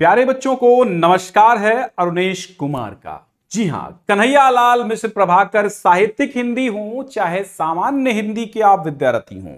प्यारे बच्चों को नमस्कार है अरुणेश कुमार का जी हाँ कन्हैया लाल मिश्र प्रभाकर साहित्यिक हिंदी हूं चाहे सामान्य हिंदी के आप विद्यार्थी हूं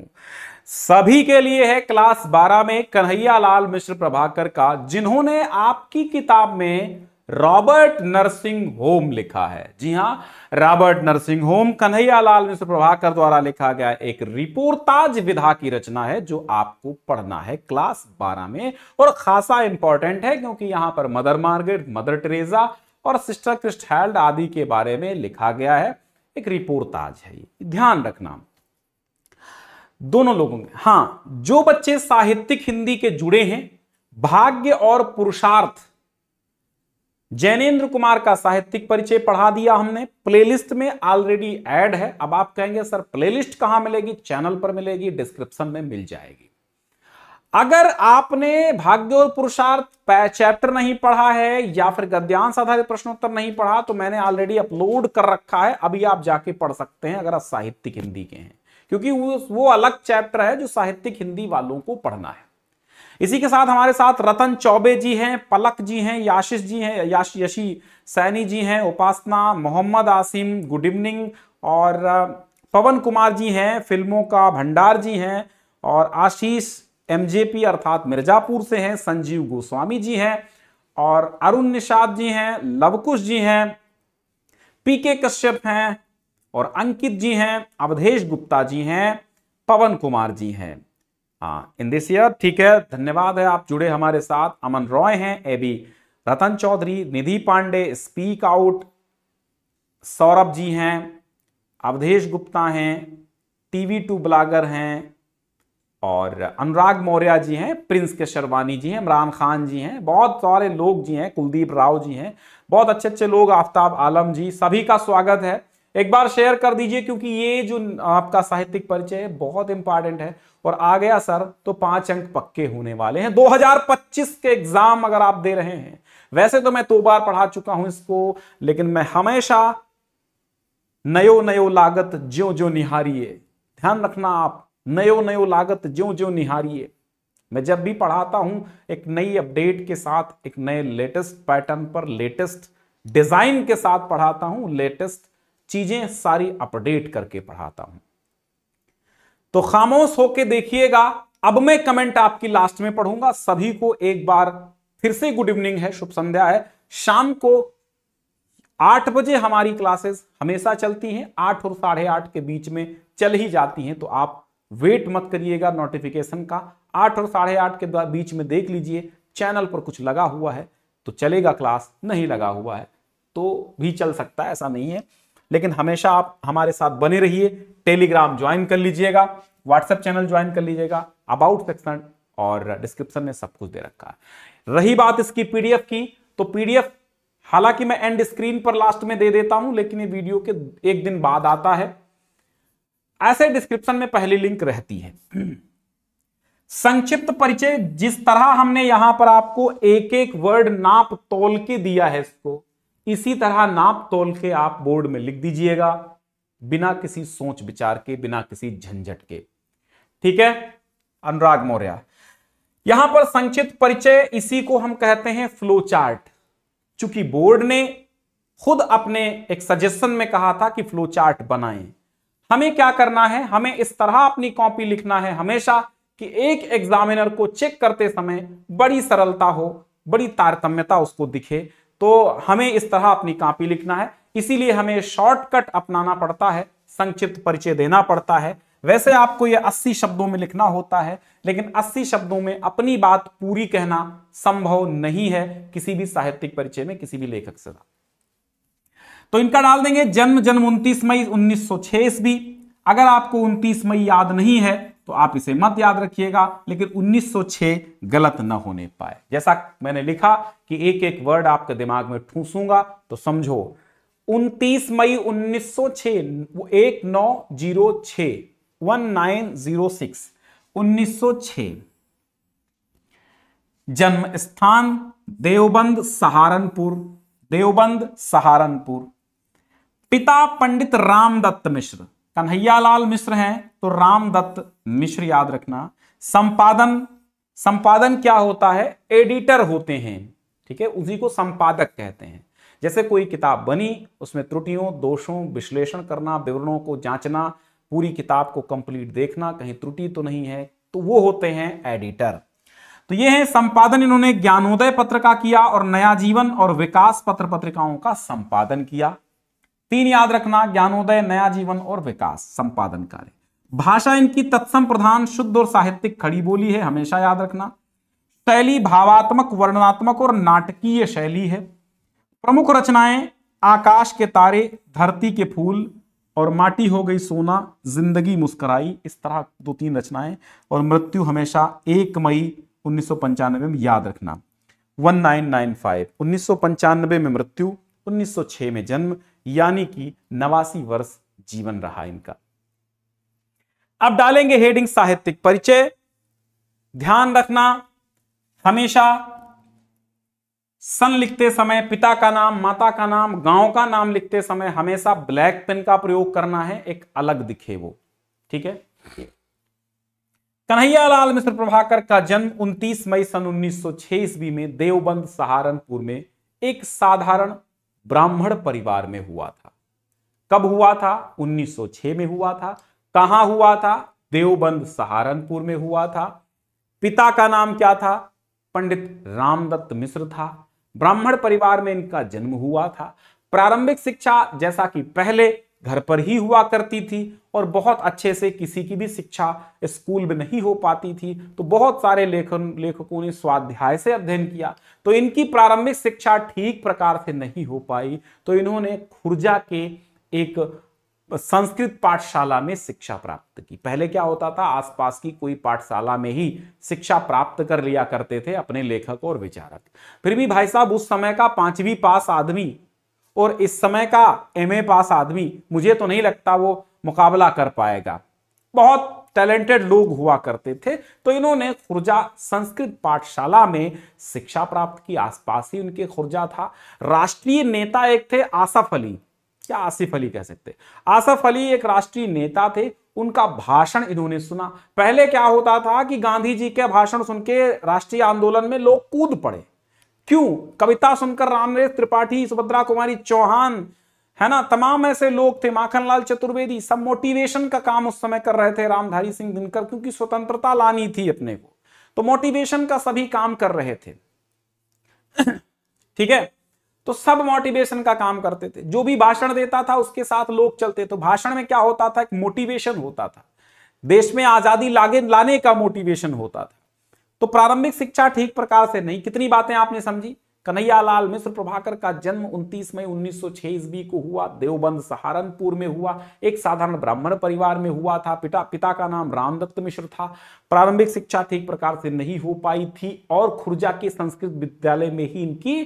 सभी के लिए है क्लास 12 में कन्हैया लाल मिश्र प्रभाकर का जिन्होंने आपकी किताब में रॉबर्ट नर्सिंग होम लिखा है जी हां Robert nursing home Kanhaiya Lal Mishra Prabhakar द्वारा लिखा गया एक रिपोर्टाज विधा की रचना है जो आपको पढ़ना है क्लास 12 में और खासा इंपॉर्टेंट है क्योंकि यहां पर मदर मार्गेट मदर टेरेजा और सिस्टर क्रिस्टैल्ड आदि के बारे में लिखा गया है एक रिपोर्टाज है ये ध्यान रखना दोनों लोगों के हाँ, जो बच्चे साहित्यिक हिंदी के जुड़े हैं भाग्य और पुरुषार्थ जैनेन्द्र कुमार का साहित्यिक परिचय पढ़ा दिया हमने प्लेलिस्ट में ऑलरेडी ऐड है अब आप कहेंगे सर प्लेलिस्ट कहां मिलेगी चैनल पर मिलेगी डिस्क्रिप्शन में मिल जाएगी अगर आपने भाग्य और पुरुषार्थ चैप्टर नहीं पढ़ा है या फिर गद्यांश आधारित प्रश्नोत्तर नहीं पढ़ा तो मैंने ऑलरेडी अपलोड कर रखा है अभी आप जाके पढ़ सकते हैं अगर आप साहित्यिक हिंदी के हैं क्योंकि वो अलग चैप्टर है जो साहित्यिक हिंदी वालों को पढ़ना है इसी के साथ हमारे साथ रतन चौबे जी हैं पलक जी हैं याशिश जी हैं याश यशी सैनी जी हैं उपासना मोहम्मद आसिम गुड इवनिंग और पवन कुमार जी हैं फिल्मों का भंडार जी हैं और आशीष एमजेपी अर्थात मिर्जापुर से हैं संजीव गोस्वामी जी हैं और अरुण निषाद जी हैं लवकुश जी हैं पीके कश्यप हैं और अंकित जी हैं अवधेश गुप्ता जी हैं पवन कुमार जी हैं हाँ इन दिस ईयर ठीक है धन्यवाद है आप जुड़े हमारे साथ अमन रॉय हैं A B Ratan Chaudhary Nidhi Pandey speak out Saurabh ji हैं अवधेश गुप्ता हैं टीवी टू ब्लागर हैं और अनुराग मौर्या जी हैं प्रिंस के शर्वानी जी हैं इमरान खान जी हैं बहुत सारे लोग जी हैं कुलदीप राव जी हैं बहुत अच्छे अच्छे लोग आफ्ताब आलम जी सभी का स्वागत है एक बार शेयर कर दीजिए क्योंकि ये जो आपका साहित्यिक परिचय है बहुत इंपॉर्टेंट है और आ गया सर तो पांच अंक पक्के होने वाले हैं 2025 के एग्जाम अगर आप दे रहे हैं वैसे तो मैं दो बार पढ़ा चुका हूं इसको लेकिन मैं हमेशा नयो नयो लागत ज्यो ज्यो निहारिए ध्यान रखना आप नयो नयो लागत ज्यो ज्यो निहारिए मैं जब भी पढ़ाता हूं एक नई अपडेट के साथ एक नए लेटेस्ट पैटर्न पर लेटेस्ट डिजाइन के साथ पढ़ाता हूं लेटेस्ट चीजें सारी अपडेट करके पढ़ाता हूं तो खामोश होके देखिएगा अब मैं कमेंट आपकी लास्ट में पढ़ूंगा सभी को एक बार फिर से गुड इवनिंग है शुभ संध्या है शाम को आठ बजे हमारी क्लासेस हमेशा चलती हैं आठ और साढ़े आठ के बीच में चल ही जाती हैं तो आप वेट मत करिएगा नोटिफिकेशन का आठ और साढ़े आठ के बीच में देख लीजिए चैनल पर कुछ लगा हुआ है तो चलेगा क्लास नहीं लगा हुआ है तो भी चल सकता है ऐसा नहीं है लेकिन हमेशा आप हमारे साथ बने रहिए टेलीग्राम ज्वाइन कर लीजिएगा व्हाट्सएप चैनल ज्वाइन कर लीजिएगा अबाउट सेक्शन और डिस्क्रिप्शन में सब कुछ दे रखा है रही बात इसकी पीडीएफ की तो पीडीएफ हालांकि मैं एंड स्क्रीन पर लास्ट में दे देता हूं लेकिन ये वीडियो के एक दिन बाद आता है ऐसे डिस्क्रिप्शन में पहली लिंक रहती है संक्षिप्त परिचय जिस तरह हमने यहां पर आपको एक एक वर्ड नाप तोल के दिया है इसको इसी तरह नाप तोल के आप बोर्ड में लिख दीजिएगा बिना किसी सोच विचार के बिना किसी झंझट के ठीक है अनुराग मौर्य यहां पर संक्षिप्त परिचय इसी को हम कहते हैं फ्लो चार्ट चूंकि बोर्ड ने खुद अपने एक सजेशन में कहा था कि फ्लो चार्ट बनाए हमें क्या करना है हमें इस तरह अपनी कॉपी लिखना है हमेशा कि एक एग्जामिनर को चेक करते समय बड़ी सरलता हो बड़ी तारतम्यता उसको दिखे तो हमें इस तरह अपनी कापी लिखना है इसीलिए हमें शॉर्टकट अपनाना पड़ता है संक्षिप्त परिचय देना पड़ता है वैसे आपको यह 80 शब्दों में लिखना होता है लेकिन 80 शब्दों में अपनी बात पूरी कहना संभव नहीं है किसी भी साहित्यिक परिचय में किसी भी लेखक से तो इनका डाल देंगे जन्म जन्म 29 मई 1906 ईस्वी अगर आपको 29 मई याद नहीं है तो आप इसे मत याद रखिएगा लेकिन 1906 गलत न होने पाए जैसा मैंने लिखा कि एक एक वर्ड आपके दिमाग में ठूसूंगा तो समझो 29 मई 1906 एक नौ जीरो छ वन नाइन जीरो सिक्स उन्नीस जन्म स्थान देवबंद सहारनपुर देवबंद सहारनपुर पिता पंडित रामदत्त मिश्र कन्हैयालाल मिश्र हैं तो रामदत्त मिश्र याद रखना संपादन संपादन क्या होता है एडिटर होते हैं ठीक है उसी को संपादक कहते हैं जैसे कोई किताब बनी उसमें त्रुटियों दोषों विश्लेषण करना विवरणों को जांचना पूरी किताब को कंप्लीट देखना कहीं त्रुटि तो नहीं है तो वो होते हैं एडिटर तो ये है संपादन इन्होंने ज्ञानोदय पत्र का किया और नया जीवन और विकास पत्र पत्रिकाओं का संपादन किया तीन याद रखना ज्ञानोदय नया जीवन और विकास संपादन कार्य भाषा इनकी तत्सम प्रधान शुद्ध और साहित्यिक खड़ी बोली है हमेशा याद रखना शैली भावात्मक वर्णनात्मक और नाटकीय शैली है प्रमुख रचनाएं आकाश के तारे धरती के फूल और माटी हो गई सोना जिंदगी मुस्कराई इस तरह दो तीन रचनाएं और मृत्यु हमेशा एक मई उन्नीस में याद रखना 1995 नाइन में मृत्यु 1906 में जन्म यानी कि नवासी वर्ष जीवन रहा इनका अब डालेंगे हेडिंग साहित्यिक परिचय ध्यान रखना हमेशा सन लिखते समय पिता का नाम माता का नाम गांव का नाम लिखते समय हमेशा ब्लैक पेन का प्रयोग करना है एक अलग दिखे वो ठीक है कन्हैयालाल मिश्र प्रभाकर का जन्म 29 मई सन 1906 ईस्वी में देवबंद सहारनपुर में एक साधारण ब्राह्मण परिवार में हुआ था कब हुआ था 1906 में हुआ था कहां हुआ था देवबंद सहारनपुर में हुआ था पिता का नाम क्या था पंडित रामदत्त मिश्र था ब्राह्मण परिवार में इनका जन्म हुआ था प्रारंभिक शिक्षा जैसा कि पहले घर पर ही हुआ करती थी और बहुत अच्छे से किसी की भी शिक्षा स्कूल में नहीं हो पाती थी तो बहुत सारे लेखन लेखकों ने स्वाध्याय से अध्ययन किया तो इनकी प्रारंभिक शिक्षा ठीक प्रकार से नहीं हो पाई तो इन्होंने खुर्जा के एक संस्कृत पाठशाला में शिक्षा प्राप्त की पहले क्या होता था आसपास की कोई पाठशाला में ही शिक्षा प्राप्त कर लिया करते थे अपने लेखक और विचारक फिर भी भाई साहब उस समय का पांचवी पास आदमी और इस समय का एमए पास आदमी मुझे तो नहीं लगता वो मुकाबला कर पाएगा बहुत टैलेंटेड लोग हुआ करते थे तो इन्होंने खुर्जा संस्कृत पाठशाला में शिक्षा प्राप्त की आसपास ही उनके खुर्जा था राष्ट्रीय नेता एक थे आसफ अली क्या आसिफ अली कह सकते आसफ अली एक राष्ट्रीय नेता थे उनका भाषण इन्होंने सुना पहले क्या होता था कि गांधी जी के भाषण सुन के राष्ट्रीय आंदोलन में लोग कूद पड़े क्यों कविता सुनकर रामरेश त्रिपाठी सुभद्रा कुमारी चौहान है ना तमाम ऐसे लोग थे माखनलाल चतुर्वेदी सब मोटिवेशन का काम उस समय कर रहे थे रामधारी सिंह दिनकर क्योंकि स्वतंत्रता लानी थी अपने को तो मोटिवेशन का सभी काम कर रहे थे ठीक है तो सब मोटिवेशन का काम करते थे जो भी भाषण देता था उसके साथ लोग चलते तो भाषण में क्या होता था एक मोटिवेशन होता था देश में आजादी लागे लाने का मोटिवेशन होता था तो प्रारंभिक शिक्षा ठीक प्रकार से नहीं कितनी बातें आपने समझी कन्हैया लाल मिश्र प्रभाकर का जन्म 29 मई 1906 ईस्वी को हुआ देवबंद सहारनपुर में हुआ एक साधारण ब्राह्मण परिवार में हुआ था पिता पिता का नाम रामदत्त मिश्र था प्रारंभिक शिक्षा ठीक प्रकार से नहीं हो पाई थी और खुर्जा के संस्कृत विद्यालय में ही इनकी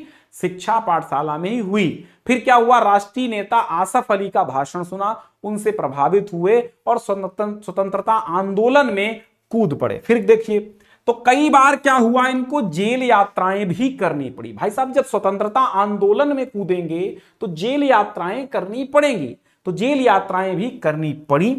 शिक्षा पाठशाला में ही हुई फिर क्या हुआ राष्ट्रीय नेता आसफ अली का भाषण सुना उनसे प्रभावित हुए और स्वतंत्रता आंदोलन में कूद पड़े फिर देखिए तो कई बार क्या हुआ इनको जेल यात्राएं भी करनी पड़ी भाई साहब जब स्वतंत्रता आंदोलन में कूदेंगे तो जेल यात्राएं करनी पड़ेंगी तो जेल यात्राएं भी करनी पड़ी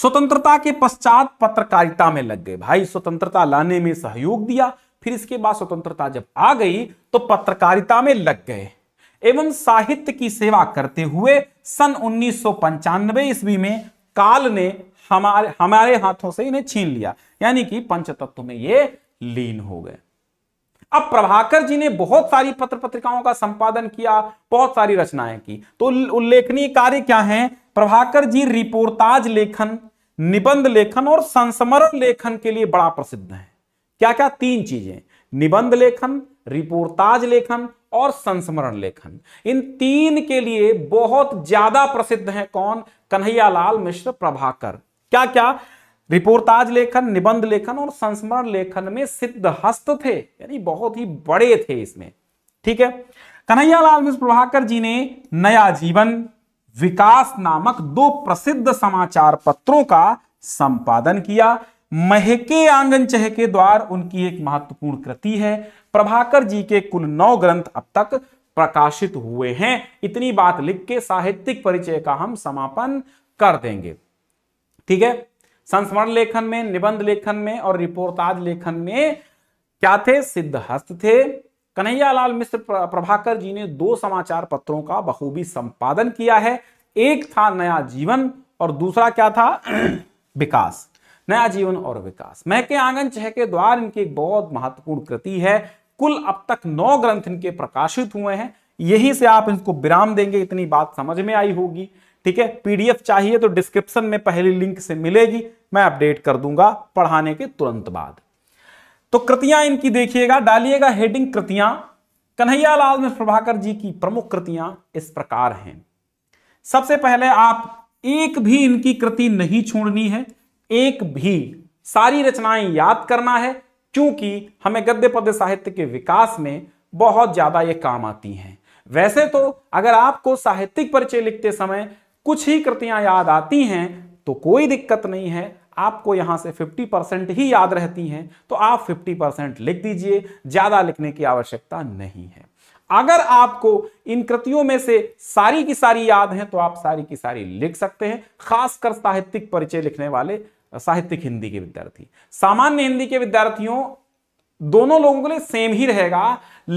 स्वतंत्रता के पश्चात पत्रकारिता में लग गए भाई स्वतंत्रता लाने में सहयोग दिया फिर इसके बाद स्वतंत्रता जब आ गई तो पत्रकारिता में लग गए एवं साहित्य की सेवा करते हुए सन उन्नीस ईस्वी में काल ने हमारे हमारे हाथों से इन्हें छीन लिया यानी कि पंच तत्व में ये लीन हो गए अब प्रभाकर जी ने बहुत सारी पत्र पत्रिकाओं का संपादन किया बहुत सारी रचनाएं की तो उल्लेखनीय कार्य क्या है प्रभाकर जी रिपोर्टाज लेखन निबंध लेखन और संस्मरण लेखन के लिए बड़ा प्रसिद्ध है क्या क्या तीन चीजें निबंध लेखन रिपोर्टाज लेखन और संस्मरण लेखन इन तीन के लिए बहुत ज्यादा प्रसिद्ध है कौन कन्हैयालाल मिश्र प्रभाकर क्या क्या रिपोर्टाज लेखन निबंध लेखन और संस्मरण लेखन में सिद्ध हस्त थे यानी बहुत ही बड़े थे इसमें ठीक है कन्हैयालाल मिश्र प्रभाकर जी ने नया जीवन विकास नामक दो प्रसिद्ध समाचार पत्रों का संपादन किया महके आंगन चहके द्वार उनकी एक महत्वपूर्ण कृति है प्रभाकर जी के कुल नौ ग्रंथ अब तक प्रकाशित हुए हैं इतनी बात लिख के साहित्यिक परिचय का हम समापन कर देंगे ठीक है संस्मरण लेखन में निबंध लेखन में और रिपोर्टाज लेखन में क्या थे सिद्ध हस्त थे कन्हैयालाल मिश्र प्रभाकर जी ने दो समाचार पत्रों का बखूबी संपादन किया है एक था नया जीवन और दूसरा क्या था विकास नया जीवन और विकास महके आंगन चहके द्वार इनकी एक बहुत महत्वपूर्ण कृति है कुल अब तक नौ ग्रंथ इनके प्रकाशित हुए हैं यहीं से आप इनको विराम देंगे इतनी बात समझ में आई होगी ठीक है पीडीएफ चाहिए तो डिस्क्रिप्शन में पहली लिंक से मिलेगी मैं अपडेट कर दूंगा पढ़ाने के तुरंत बाद तो कृतियां इनकी देखिएगा डालिएगा हेडिंग कृतियां कन्हैया लाल में प्रभाकर जी की प्रमुख कृतियां इस प्रकार हैं सबसे पहले आप एक भी इनकी कृति नहीं छोड़नी है एक भी सारी रचनाएं याद करना है क्योंकि हमें गद्य पद्य साहित्य के विकास में बहुत ज्यादा ये काम आती हैं वैसे तो अगर आपको साहित्यिक परिचय लिखते समय कुछ ही कृतियां याद आती हैं तो कोई दिक्कत नहीं है आपको यहां से 50 परसेंट ही याद रहती हैं तो आप 50 परसेंट लिख दीजिए ज़्यादा लिखने की आवश्यकता नहीं है अगर आपको इन कृतियों में से सारी की सारी याद हैं तो आप सारी की सारी लिख सकते हैं खासकर साहित्यिक परिचय लिखने वाले साहित्यिक हिंदी के विद्यार्थी सामान्य हिंदी के विद्यार्थियों दोनों लोगों के लिए सेम ही रहेगा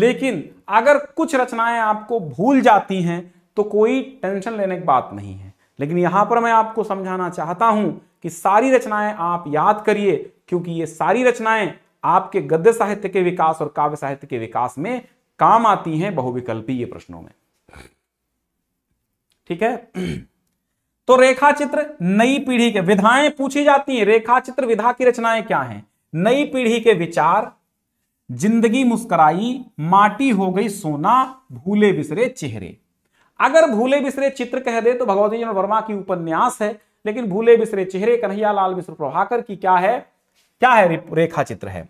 लेकिन अगर कुछ रचनाएं आपको भूल जाती हैं तो कोई टेंशन लेने की बात नहीं है लेकिन यहां पर मैं आपको समझाना चाहता हूं कि सारी रचनाएं आप याद करिए क्योंकि ये सारी रचनाएं आपके गद्य साहित्य के विकास और काव्य साहित्य के विकास में काम आती हैं बहुविकल्पीय प्रश्नों में ठीक है तो रेखा चित्र नई पीढ़ी के विधाएं पूछी जाती हैं रेखा चित्र विधा की रचनाएं क्या हैं नई पीढ़ी के विचार जिंदगी मुस्कुराई माटी हो गई सोना भूले बिसरे चेहरे अगर भूले बिसरे चित्र कह दे तो भगवती चंद्र वर्मा की उपन्यास है लेकिन भूले बिसरे चेहरे कन्हैया लाल मिश्र प्रभाकर की क्या है क्या है रेखा चित्र है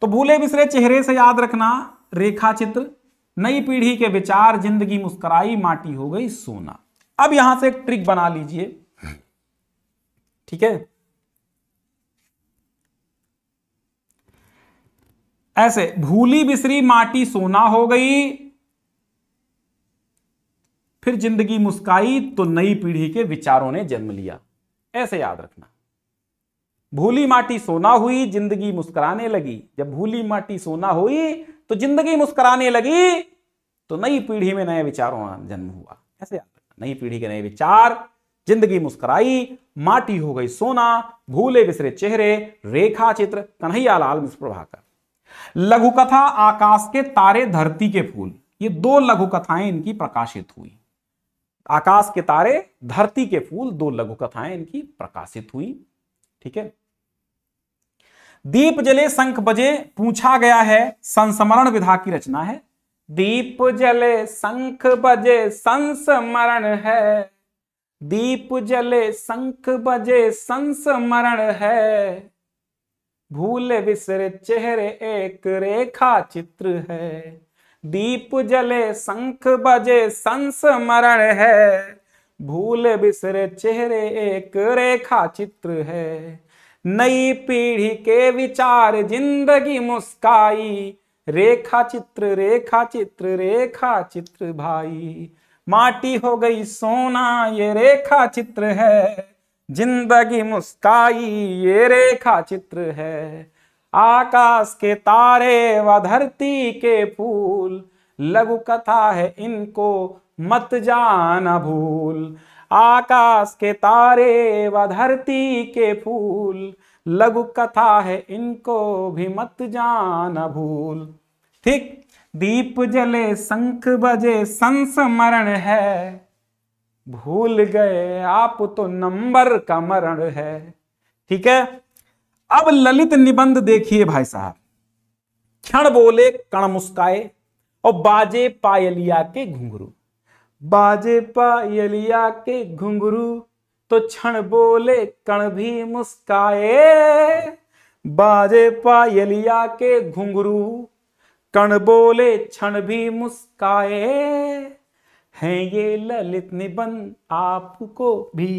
तो भूले बिसरे चेहरे से याद रखना रेखा चित्र नई पीढ़ी के विचार जिंदगी मुस्कुराई माटी हो गई सोना अब यहां से एक ट्रिक बना लीजिए ठीक है ऐसे भूली बिसरी माटी सोना हो गई फिर जिंदगी मुस्काई तो नई पीढ़ी के विचारों ने जन्म लिया ऐसे याद रखना भूली माटी सोना हुई जिंदगी मुस्कुराने लगी जब भूली माटी सोना हुई तो जिंदगी मुस्कुराने लगी तो नई पीढ़ी में नए विचारों का जन्म हुआ ऐसे याद रखना नई पीढ़ी के नए विचार जिंदगी मुस्कुराई माटी हो गई सोना भूले बिसरे चेहरे रेखा चित्र कन्हैया लाल मिश्र लघु कथा आकाश के तारे धरती के फूल ये दो लघु कथाएं इनकी प्रकाशित हुई आकाश के तारे धरती के फूल दो लघु कथाएं इनकी प्रकाशित हुई ठीक है दीप जले शंख बजे पूछा गया है संस्मरण विधा की रचना है दीप जले शंख बजे संस्मरण है दीप जले शंख बजे संस्मरण है भूल विसर चेहरे एक रेखा चित्र है दीप जले शंख बजे संस्मरण है भूल बिसरे चेहरे एक रेखा चित्र है नई पीढ़ी के विचार जिंदगी मुस्काई रेखा चित्र रेखा चित्र रेखा चित्र भाई माटी हो गई सोना ये रेखा चित्र है जिंदगी मुस्काई ये रेखा चित्र है आकाश के तारे व धरती के फूल लघु कथा है इनको मत जाना भूल आकाश के तारे व धरती के फूल लघु कथा है इनको भी मत जाना भूल ठीक दीप जले शंख बजे संस्मरण है भूल गए आप तो नंबर का मरण है ठीक है अब ललित निबंध देखिए भाई साहब क्षण बोले कण मुस्काए और बाजे पायलिया के घुंघरू बाजे पायलिया के घुंघरू तो क्षण बोले कण भी मुस्काए बाजे पायलिया के घुंघरू कण बोले क्षण भी मुस्काए हैं ये ललित निबंध आपको भी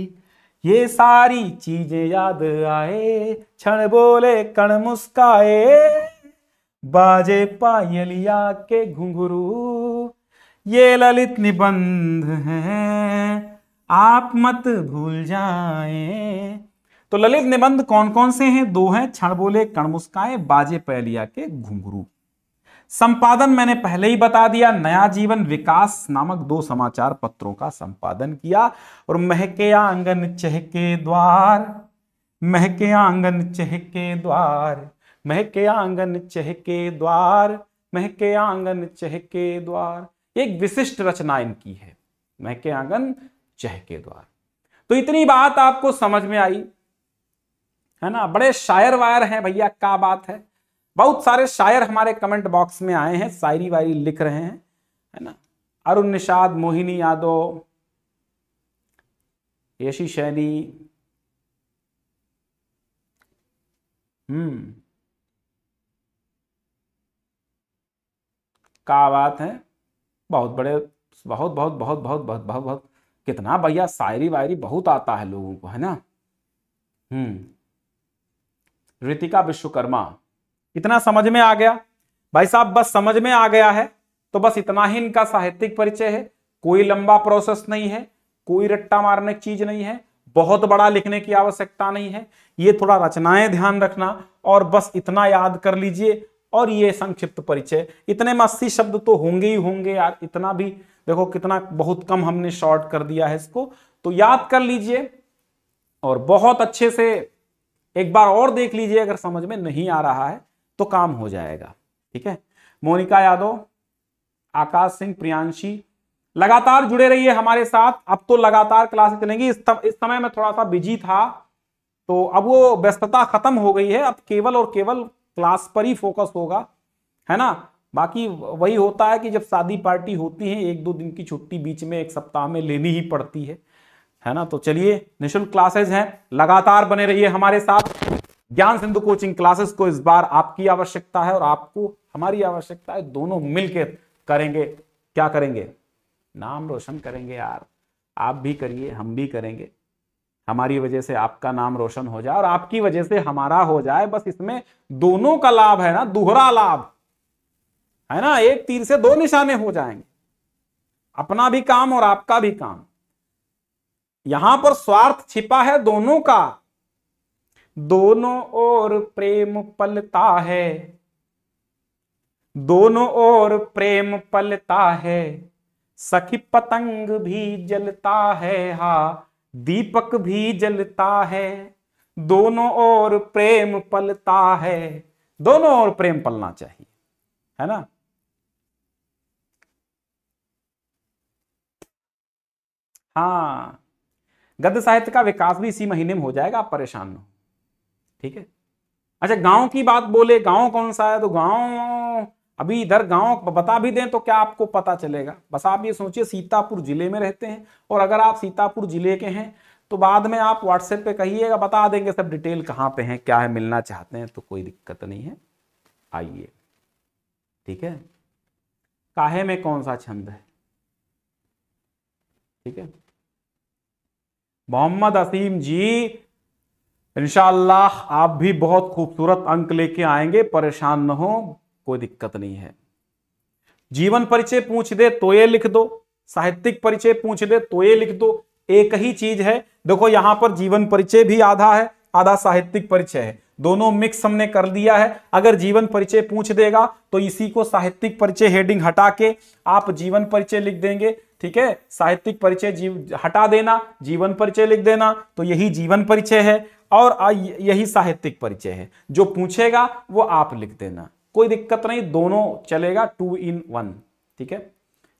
ये सारी चीजें याद आए क्षण बोले कण मुस्काए बाजे पायलिया के घुंघरू ये ललित निबंध हैं आप मत भूल जाए तो ललित निबंध कौन कौन से हैं दो हैं क्षण बोले कण मुस्काए बाजे पैलिया के घुंघरू संपादन मैंने पहले ही बता दिया नया जीवन विकास नामक दो समाचार पत्रों का संपादन किया और महके आंगन चहके द्वार महके आंगन चहके द्वार महके आंगन चहके द्वार महके आंगन चहके द्वार एक विशिष्ट रचना इनकी है महके आंगन चहके द्वार तो इतनी बात आपको समझ में आई है ना बड़े शायर वायर हैं भैया क्या बात है बहुत सारे शायर हमारे कमेंट बॉक्स में आए हैं शायरी वायरी लिख रहे हैं है ना अरुण निषाद मोहिनी यादव यशी शैनी हम्म का बात है बहुत बड़े बहुत बहुत बहुत बहुत बहुत बहुत बहुत कितना भैया शायरी वायरी बहुत आता है लोगों को है ना हम्म ऋतिका विश्वकर्मा इतना समझ में आ गया भाई साहब बस समझ में आ गया है तो बस इतना ही इनका साहित्यिक परिचय है कोई लंबा प्रोसेस नहीं है कोई रट्टा मारने की चीज नहीं है बहुत बड़ा लिखने की आवश्यकता नहीं है ये थोड़ा रचनाएं ध्यान रखना और बस इतना याद कर लीजिए और ये संक्षिप्त परिचय इतने में अस्सी शब्द तो होंगे ही होंगे यार इतना भी देखो कितना बहुत कम हमने शॉर्ट कर दिया है इसको तो याद कर लीजिए और बहुत अच्छे से एक बार और देख लीजिए अगर समझ में नहीं आ रहा है तो काम हो जाएगा ठीक है मोनिका यादव आकाश सिंह प्रियांशी लगातार जुड़े रहिए हमारे साथ अब तो लगातार क्लास चलेंगी इस, इस समय में थोड़ा सा बिजी था तो अब वो व्यस्तता खत्म हो गई है अब केवल और केवल क्लास पर ही फोकस होगा है ना बाकी वही होता है कि जब शादी पार्टी होती है एक दो दिन की छुट्टी बीच में एक सप्ताह में लेनी ही पड़ती है है ना तो चलिए निशुल्क क्लासेज हैं लगातार बने रहिए हमारे साथ ज्ञान सिंधु कोचिंग क्लासेस को इस बार आपकी आवश्यकता है और आपको हमारी आवश्यकता है दोनों मिलकर करेंगे क्या करेंगे नाम रोशन करेंगे यार आप भी करिए हम भी करेंगे हमारी वजह से आपका नाम रोशन हो जाए और आपकी वजह से हमारा हो जाए बस इसमें दोनों का लाभ है ना दोहरा लाभ है ना एक तीर से दो निशाने हो जाएंगे अपना भी काम और आपका भी काम यहां पर स्वार्थ छिपा है दोनों का दोनों ओर प्रेम पलता है दोनों ओर प्रेम पलता है सखी पतंग भी जलता है हा दीपक भी जलता है दोनों ओर प्रेम पलता है दोनों ओर प्रेम पलना चाहिए है ना हाँ गद्य साहित्य का विकास भी इसी महीने में हो जाएगा आप परेशान हो ठीक है अच्छा गांव की बात बोले गांव कौन सा है तो गांव अभी इधर गांव बता भी दें तो क्या आपको पता चलेगा बस आप ये सोचिए सीतापुर जिले में रहते हैं और अगर आप सीतापुर जिले के हैं तो बाद में आप व्हाट्सएप पे कहिएगा बता देंगे सब डिटेल कहाँ पे है क्या है मिलना चाहते हैं तो कोई दिक्कत नहीं है आइए ठीक है काहे में कौन सा छंद है ठीक है मोहम्मद असीम जी इंशाल्लाह आप भी बहुत खूबसूरत अंक लेके आएंगे परेशान न हो कोई दिक्कत नहीं है जीवन परिचय पूछ दे तो ये लिख दो साहित्यिक परिचय पूछ दे तो ये लिख दो एक ही चीज है देखो यहां पर जीवन परिचय भी आधा है आधा साहित्यिक परिचय है दोनों मिक्स हमने कर दिया है अगर जीवन परिचय पूछ देगा तो इसी को साहित्यिक परिचय हेडिंग हटा के आप जीवन परिचय लिख देंगे ठीक है साहित्यिक परिचय जीव हटा देना जीवन परिचय लिख देना तो यही जीवन परिचय है और यही साहित्यिक परिचय है जो पूछेगा वो आप लिख देना कोई दिक्कत नहीं दोनों चलेगा टू इन वन ठीक है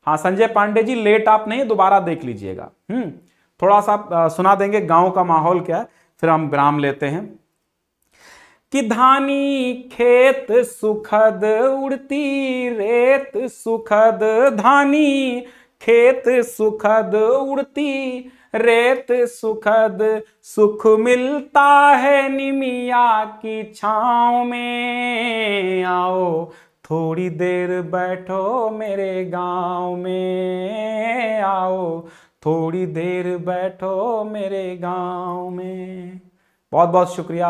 हाँ संजय पांडे जी लेट आप नहीं दोबारा देख लीजिएगा हम्म थोड़ा सा सुना देंगे गांव का माहौल क्या है फिर हम ग्राम लेते हैं कि धानी खेत सुखद उड़ती रेत सुखद धानी खेत सुखद उड़ती रेत सुखद सुख मिलता है निमिया की छाँव में आओ थोड़ी देर बैठो मेरे गांव में आओ थोड़ी देर बैठो मेरे गांव में बहुत बहुत शुक्रिया